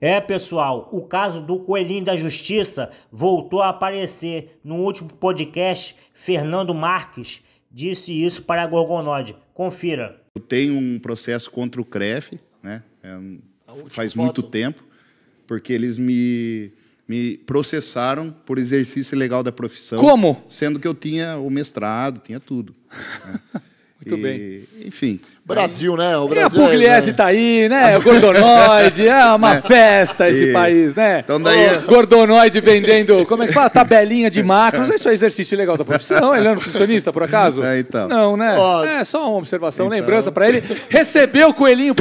É, pessoal, o caso do Coelhinho da Justiça voltou a aparecer. No último podcast, Fernando Marques disse isso para a Gorgonode. Confira. Eu tenho um processo contra o CREF, né? É, faz muito tempo, porque eles me, me processaram por exercício ilegal da profissão. Como? Sendo que eu tinha o mestrado, tinha tudo. Né? Muito e, bem. Enfim. Brasil, né? O é Brasil. E é, a Pugliese né? tá né? aí, né? É o Gordonoide. é uma festa esse e, país, né? Então daí. O gordonoide vendendo. Como é que fala? Tabelinha de macros. Isso é exercício legal da profissão. Ele é nutricionista, por acaso? É, então. Não, né? Ó, é só uma observação, então. lembrança para ele. Recebeu o coelhinho.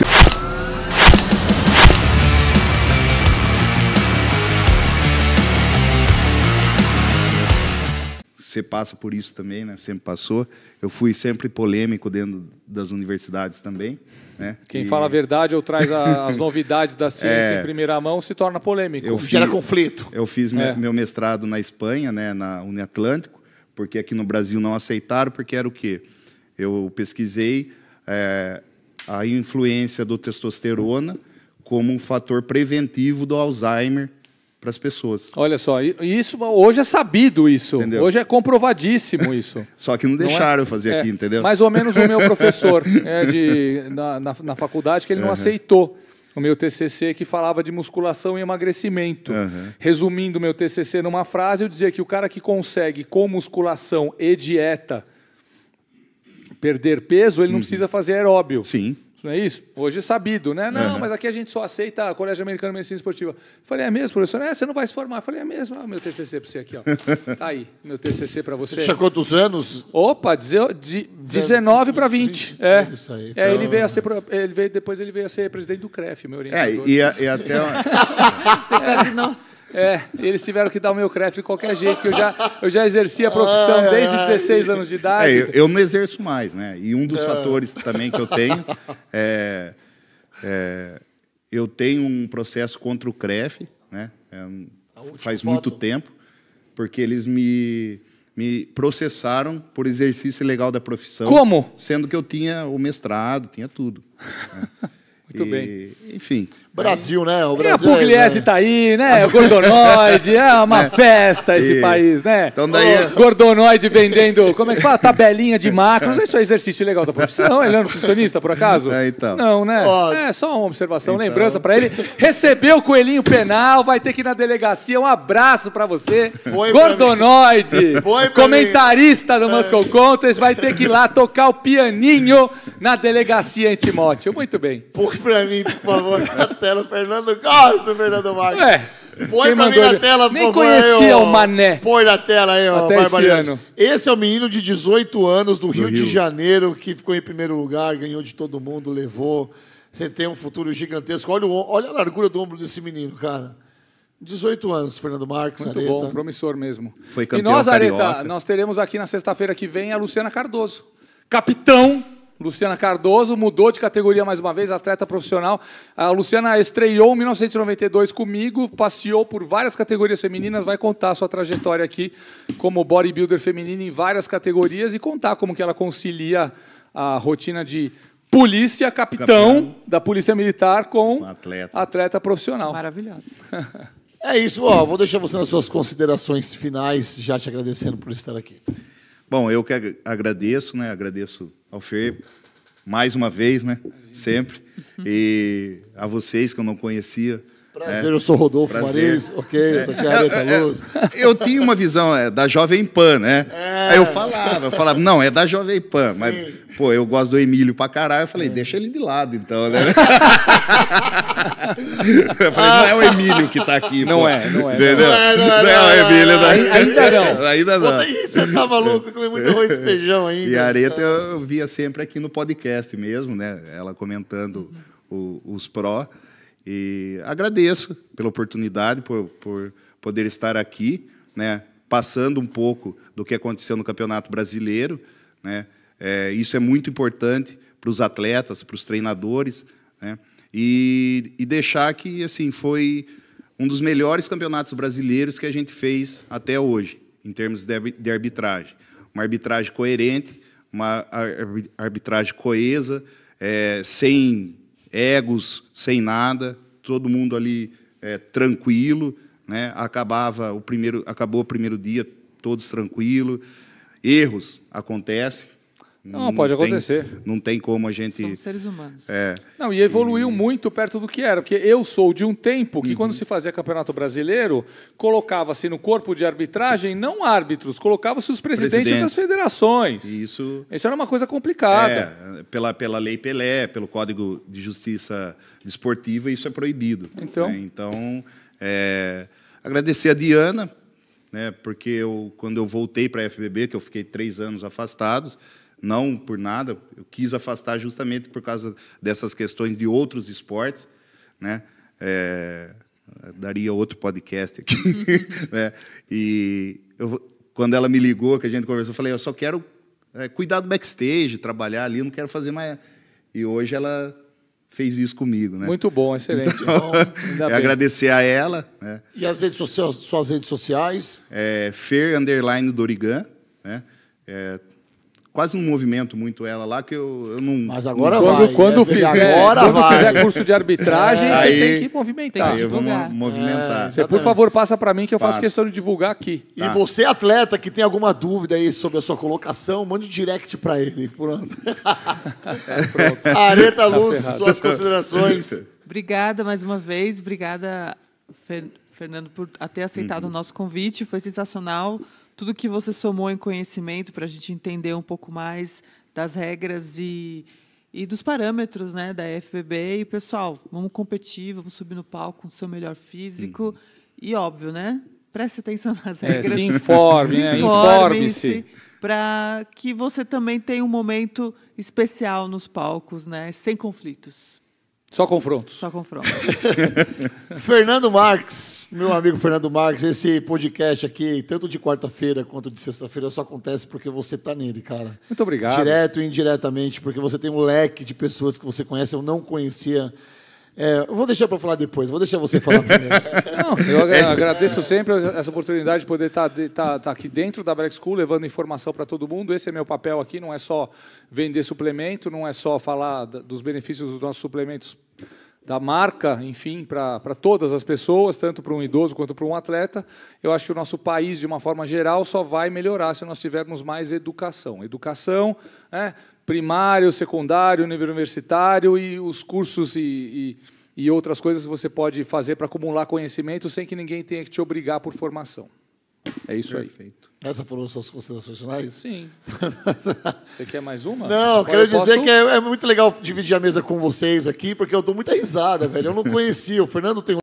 você passa por isso também, né? Sempre passou. Eu fui sempre polêmico dentro das universidades também. Né? Quem e... fala a verdade ou traz a, as novidades da ciência é... em primeira mão se torna polêmico. Eu Gera conflito. Eu fiz é. meu mestrado na Espanha, né? Na Uniatlântico, porque aqui no Brasil não aceitaram, porque era o quê? Eu pesquisei é, a influência do testosterona como um fator preventivo do Alzheimer para as pessoas. Olha só, isso hoje é sabido isso. Entendeu? Hoje é comprovadíssimo isso. só que não deixaram não é, fazer é, aqui, entendeu? Mais ou menos o meu professor é, de, na, na, na, faculdade que ele não aceitou o meu TCC que falava de musculação e emagrecimento. Uhum. Resumindo meu TCC numa frase, eu dizia que o cara que consegue com musculação e dieta perder peso, ele não uhum. precisa fazer aeróbio. Sim não é isso? Hoje é sabido, né? Não, uhum. mas aqui a gente só aceita Colégio Americano de Medicina Esportiva. falei, é mesmo, professor? É, você não vai se formar. falei, é mesmo, ah, meu TCC para você aqui, ó. tá aí, meu TCC para você. Você tinha quantos anos? Opa, de, de 19 para 20. 20. É. Isso aí. Então... É, ele então, veio a ser, né? ele veio, depois ele veio a ser presidente do CREF, meu orientador. É, e, é, e é até... você não... É, eles tiveram que dar o meu CREF de qualquer jeito, porque eu já, eu já exerci a profissão ai, desde ai. 16 anos de idade. É, eu, eu, não exerço mais, né? E um dos é. fatores também que eu tenho é, é, Eu tenho um processo contra o CREF, né? É faz foto. muito tempo, porque eles me, me processaram por exercício ilegal da profissão. Como? Sendo que eu tinha o mestrado, tinha tudo. Né? muito e, bem. Enfim. Brasil, né? O Brasil. E a é, Pugliese é, tá aí, né? O Gordonoide, é uma é. festa esse e... país, né? Então daí... O é- Gordonoide vendendo, como é que fala? Tabelinha de é. macros. Isso é exercício legal da profissão. Ele é um nutricionista, por acaso? É, então. Não, né? Ó, é só uma observação, então... lembrança para ele. Recebeu o coelhinho penal, vai ter que ir na delegacia. Um abraço para você. Foi Gordonoide, Foi comentarista mim. do Muscle Contest, vai ter que ir lá tocar o pianinho na delegacia em Timóteo. Muito bem. Põe para mim, por favor, tela. Fernando Costa, Fernando Marques. É, Põe pra mim na ele... tela, Nem por Nem conhecia aí, o Mané. Põe na tela aí, ó, Até esse, ano. esse é o menino de 18 anos do, do Rio, Rio de Janeiro que ficou em primeiro lugar, ganhou de todo mundo, levou. Você tem um futuro gigantesco. Olha, o, olha a largura do ombro desse menino, cara. 18 anos, Fernando Marques, Muito Areta. bom, promissor mesmo. Foi campeão E nós, Areta, carioca. nós teremos aqui na sexta-feira que vem a Luciana Cardoso. Capitão Luciana Cardoso mudou de categoria mais uma vez, atleta profissional. A Luciana estreou em 1992 comigo, passeou por várias categorias femininas, vai contar a sua trajetória aqui como bodybuilder feminina em várias categorias e contar como que ela concilia a rotina de polícia, capitão da Polícia Militar com um atleta. atleta profissional. Maravilhoso. É isso, ó, vou deixar você nas suas considerações finais, já te agradecendo por estar aqui. Bom, eu que agradeço, né? Agradeço ao Fer mais uma vez, né? Sempre. E a vocês que eu não conhecia, Prazer, é. eu sou Rodolfo Prazer. Maris, ok, sou cara é. É, é, luz. eu tinha uma visão é, da Jovem Pan, né? É. Aí eu falava, eu falava, não, é da Jovem Pan, Sim. mas, pô, eu gosto do Emílio pra caralho, eu falei, deixa ele de lado, então, né? eu falei, não é o Emílio que tá aqui, Não pô. é, não é. Não é, não é, não é, é o Emílio. Tá não. Ainda não. Ainda não. você tá maluco, comi muito arroz e feijão ainda. E a Areta eu via sempre aqui no podcast mesmo, né? Ela comentando o, os pró. E agradeço pela oportunidade, por, por poder estar aqui, né, passando um pouco do que aconteceu no Campeonato Brasileiro. Né? É, isso é muito importante para os atletas, para os treinadores, né? e, e deixar que assim foi um dos melhores campeonatos brasileiros que a gente fez até hoje, em termos de arbitragem. Uma arbitragem coerente, uma arbitragem coesa, é, sem egos sem nada, todo mundo ali é, tranquilo, né? Acabava o primeiro, acabou o primeiro dia todos tranquilo. Erros acontecem, não, não pode tem, acontecer. Não tem como a gente. São seres humanos. É, não, e evoluiu e... muito perto do que era, porque eu sou de um tempo que, uhum. quando se fazia Campeonato Brasileiro, colocava-se no corpo de arbitragem não árbitros, colocava-se os presidentes, presidentes, das federações. Isso. Isso era uma coisa complicada. É, pela, pela Lei Pelé, pelo Código de Justiça Desportiva, isso é proibido. Então. Né? Então, é, agradecer a Diana, né, porque eu, quando eu voltei para a FBB, que eu fiquei três anos afastados não por nada, eu quis afastar justamente por causa dessas questões de outros esportes, né? É, daria outro podcast aqui, né? E eu, quando ela me ligou, que a gente conversou, eu falei, eu só quero é, cuidar do backstage, trabalhar ali, não quero fazer mais. E hoje ela fez isso comigo, né? Muito bom, excelente. Então, então, é agradecer a ela. Né? E as redes sociais, suas redes sociais? É, Fer Underline Dorigan, né? É, quase não movimento muito ela lá, que eu, eu não. Mas agora quando, vai. Quando, né? fizer, agora quando vai. fizer curso de arbitragem, é. aí, você tem que movimentar. tem que eu vou movimentar. É, você, por favor, passa para mim que eu faço Passo. questão de divulgar aqui. Tá. E você, atleta, que tem alguma dúvida aí sobre a sua colocação, mande um direct para ele. Pronto. Pronto. Areta tá Luz, tá suas considerações. Obrigada mais uma vez. Obrigada, Fer Fernando, por ter aceitado uhum. o nosso convite. Foi sensacional tudo que você somou em conhecimento para a gente entender um pouco mais das regras e, e dos parâmetros né, da FBB. E, pessoal, vamos competir, vamos subir no palco com o seu melhor físico. Uhum. E, óbvio, né? Preste atenção nas é, regras. É, se informe, né, informe-se. informe se para que você também tenha um momento especial nos palcos, né? Sem conflitos. Só confrontos. Só confrontos. Fernando Marques, meu amigo Fernando Marques, esse podcast aqui, tanto de quarta-feira quanto de sexta-feira, só acontece porque você está nele, cara. Muito obrigado. Direto e indiretamente, porque você tem um leque de pessoas que você conhece, eu não conhecia. É, eu vou deixar para falar depois, vou deixar você falar primeiro. Não, eu agradeço sempre essa oportunidade de poder estar, estar, estar aqui dentro da Black School, levando informação para todo mundo. Esse é meu papel aqui, não é só vender suplemento, não é só falar dos benefícios dos nossos suplementos da marca, enfim, para todas as pessoas, tanto para um idoso quanto para um atleta. Eu acho que o nosso país, de uma forma geral, só vai melhorar se nós tivermos mais educação. Educação, né, primário, secundário, nível universitário e os cursos e, e, e outras coisas que você pode fazer para acumular conhecimento sem que ninguém tenha que te obrigar por formação. É isso Perfeito. aí. feito. Essas foram suas considerações finais? Sim. você quer mais uma? Não, Agora quero dizer posso... que é, é, muito legal dividir a mesa com vocês aqui, porque eu dou muita risada, velho. Eu não conhecia. O Fernando tem